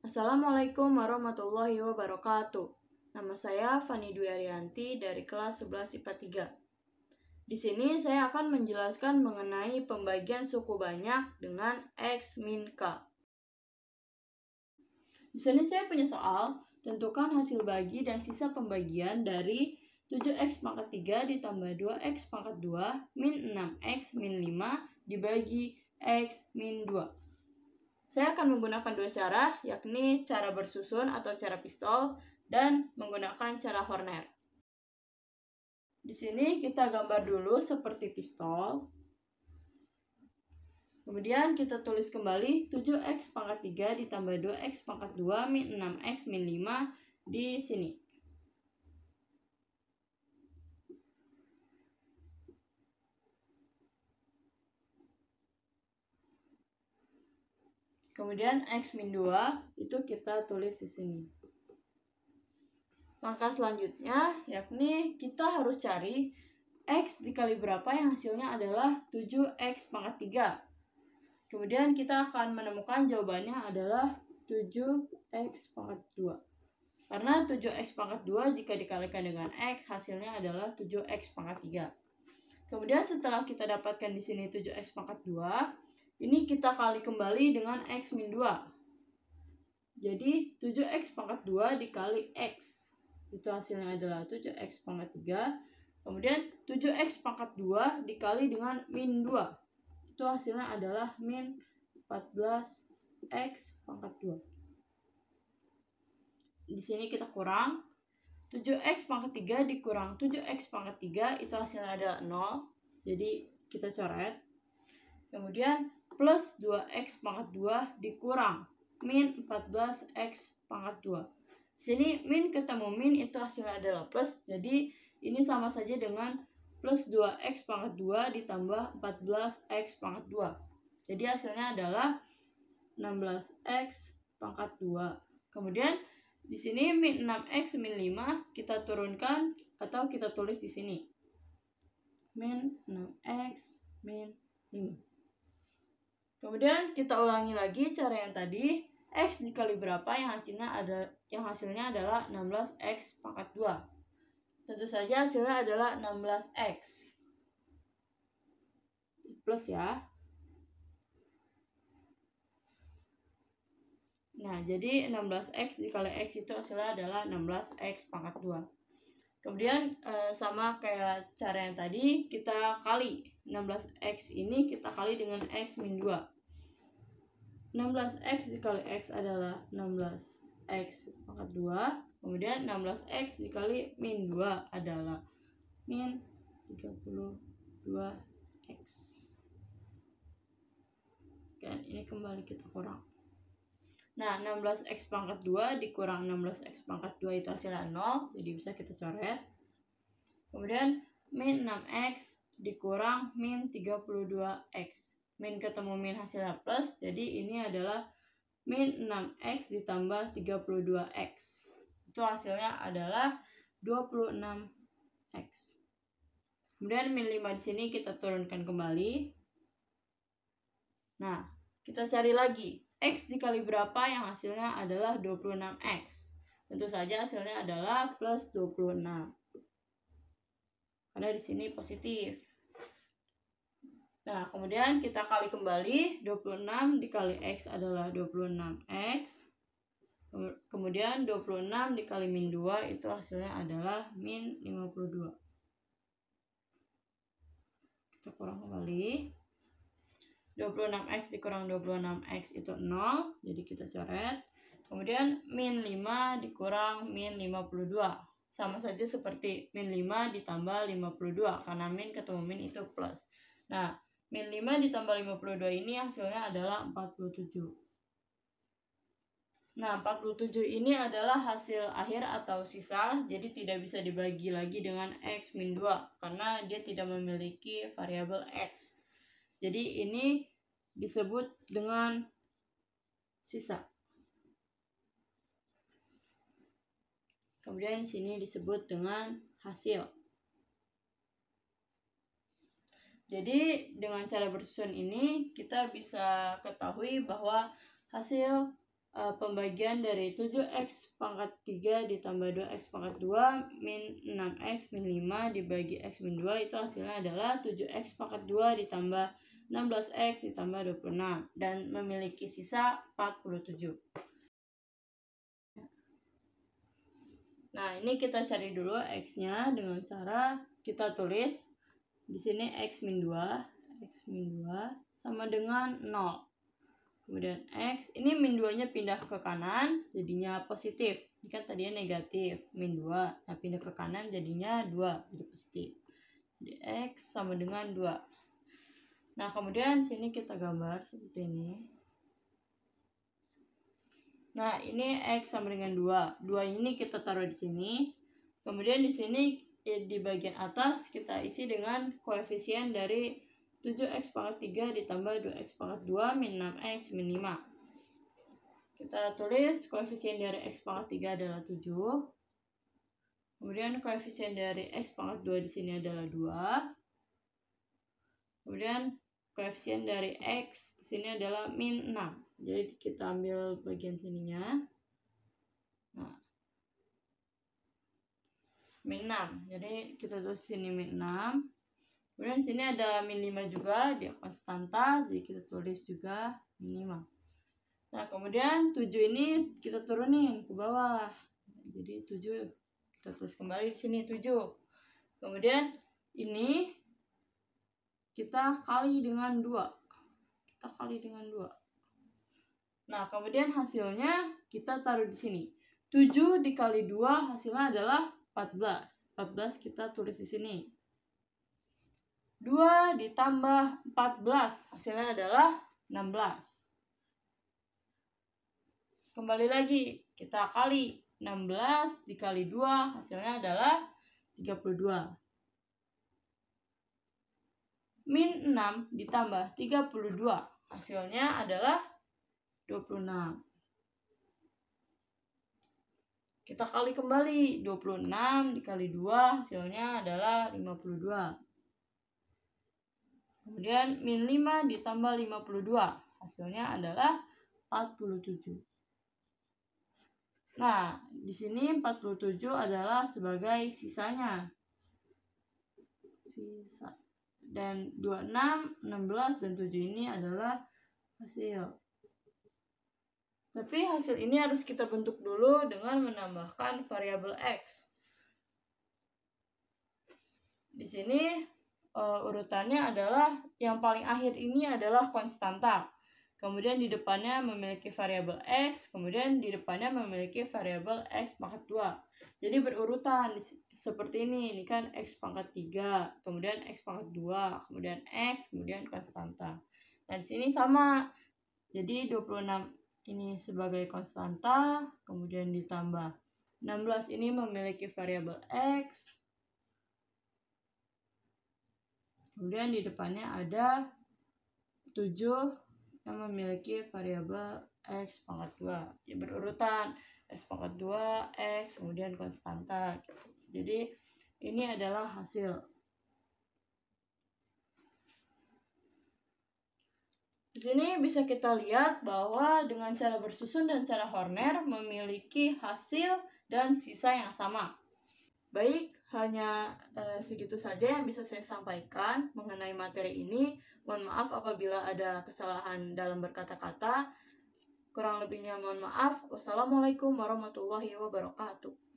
Assalamualaikum warahmatullahi wabarakatuh. Nama saya Fani Dwi Arianti dari kelas 11 IPA 3. Di sini saya akan menjelaskan mengenai pembagian suku banyak dengan X min K. Di sini saya punya soal, tentukan hasil bagi dan sisa pembagian dari 7x pangkat 3 ditambah 2x pangkat 2 min 6x min 5 dibagi x min 2. Saya akan menggunakan dua cara, yakni cara bersusun atau cara pistol dan menggunakan cara Horner. Di sini kita gambar dulu seperti pistol. Kemudian kita tulis kembali 7x pangkat 3 ditambah 2x pangkat 2 min 6x min 5 di sini. Kemudian X min 2 itu kita tulis di sini. Langkah selanjutnya yakni kita harus cari X dikali berapa yang hasilnya adalah 7X pangkat 3. Kemudian kita akan menemukan jawabannya adalah 7X pangkat 2. Karena 7x pangkat 2 jika dikalikan dengan x hasilnya adalah 7x pangkat 3. Kemudian setelah kita dapatkan di sini 7x pangkat 2, ini kita kali kembali dengan X min 2. Jadi 7X pangkat 2 dikali X. Itu hasilnya adalah 7X pangkat 3. Kemudian 7X pangkat 2 dikali dengan min 2. Itu hasilnya adalah min 14X pangkat 2. Di sini kita kurang. 7x pangkat 3 dikurang 7x pangkat 3 itu hasilnya adalah 0. Jadi kita coret. Kemudian plus 2x pangkat 2 dikurang min 14x pangkat 2. Sini min ketemu min itu hasilnya adalah plus. Jadi ini sama saja dengan plus 2x pangkat 2 ditambah 14x pangkat 2. Jadi hasilnya adalah 16x pangkat 2. Kemudian di sini min 6x min 5 kita turunkan atau kita tulis di sini. Min 6x min 5. Kemudian kita ulangi lagi cara yang tadi. X dikali berapa yang hasilnya ada yang hasilnya adalah 16X pangkat 2. Tentu saja hasilnya adalah 16X. Plus ya. Nah, jadi 16X dikali X itu hasilnya adalah 16X pangkat 2. Kemudian eh, sama kayak cara yang tadi, kita kali 16x ini kita kali dengan x min 2. 16x dikali x adalah 16x pangkat 2. Kemudian 16x dikali min 2 adalah min 32x. Dan ini kembali kita kurang. Nah, 16x pangkat 2 dikurang 16x pangkat 2 itu hasilnya 0. Jadi bisa kita coret. Kemudian min 6x dikurang min 32x. Min ketemu min hasilnya plus, jadi ini adalah min 6x ditambah 32x. Itu hasilnya adalah 26x. Kemudian min 5 di sini kita turunkan kembali. Nah, kita cari lagi. X dikali berapa yang hasilnya adalah 26X. Tentu saja hasilnya adalah plus 26. Karena di sini positif. Nah, kemudian kita kali kembali 26 dikali X adalah 26X. Kemudian 26 dikali min 2 itu hasilnya adalah min 52. Kita kurang kembali. 26X dikurang 26X itu 0, jadi kita coret. Kemudian min 5 dikurang min 52. Sama saja seperti min 5 ditambah 52, karena min ketemu min itu plus. Nah, Min 5 ditambah 52 ini hasilnya adalah 47. Nah, 47 ini adalah hasil akhir atau sisa, jadi tidak bisa dibagi lagi dengan X min 2, karena dia tidak memiliki variabel X. Jadi ini disebut dengan sisa. Kemudian sini disebut dengan hasil. Jadi dengan cara bersusun ini kita bisa ketahui bahwa hasil uh, pembagian dari 7x pangkat 3 ditambah 2x pangkat 2 min 6x min 5 dibagi x min 2 itu hasilnya adalah 7x pangkat 2 ditambah 16x ditambah 26 dan memiliki sisa 47. Nah, ini kita cari dulu x-nya dengan cara kita tulis di sini X min 2. X min 2 sama dengan 0. Kemudian X, ini min 2-nya pindah ke kanan, jadinya positif. Ini kan tadinya negatif, min 2. Nah, pindah ke kanan jadinya 2, jadi positif. Jadi X sama dengan 2. Nah, kemudian sini kita gambar seperti ini. Nah, ini X sama dengan 2. 2 ini kita taruh di sini. Kemudian di sini di bagian atas kita isi dengan koefisien dari 7x pangkat 3 ditambah 2x pangkat 2 min 6x min 5. Kita tulis koefisien dari x pangkat 3 adalah 7. Kemudian koefisien dari x pangkat 2 di sini adalah 2. Kemudian koefisien dari x di sini adalah min 6. Jadi kita ambil bagian sininya. Nah, min 6 jadi kita tulis sini min 6 kemudian sini ada min 5 juga dia konstanta jadi kita tulis juga min 5 nah kemudian 7 ini kita turunin ke bawah jadi 7 kita tulis kembali di sini 7 kemudian ini kita kali dengan 2 kita kali dengan 2 nah kemudian hasilnya kita taruh di sini 7 dikali 2 hasilnya adalah 14. 14 kita tulis di sini. 2 ditambah 14 hasilnya adalah 16. Kembali lagi, kita kali 16 dikali 2 hasilnya adalah 32. Min 6 ditambah 32 hasilnya adalah 26. Kita kali kembali 26 dikali 2 hasilnya adalah 52. Kemudian min 5 ditambah 52 hasilnya adalah 47. Nah, di sini 47 adalah sebagai sisanya. Sisa. Dan 26, 16, dan 7 ini adalah hasil. Tapi hasil ini harus kita bentuk dulu dengan menambahkan variabel x. Di sini uh, urutannya adalah yang paling akhir ini adalah konstanta. Kemudian di depannya memiliki variabel x, kemudian di depannya memiliki variabel x pangkat 2. Jadi berurutan seperti ini. Ini kan x pangkat 3, kemudian x pangkat 2, kemudian x, kemudian konstanta. Dan nah, di sini sama. Jadi 26 ini sebagai konstanta, kemudian ditambah. 16 ini memiliki variabel X. Kemudian di depannya ada 7 yang memiliki variabel X pangkat 2. Ya, berurutan X pangkat 2, X, kemudian konstanta. Jadi ini adalah hasil Di sini bisa kita lihat bahwa dengan cara bersusun dan cara Horner memiliki hasil dan sisa yang sama. Baik, hanya eh, segitu saja yang bisa saya sampaikan mengenai materi ini. Mohon maaf apabila ada kesalahan dalam berkata-kata. Kurang lebihnya mohon maaf. Wassalamualaikum warahmatullahi wabarakatuh.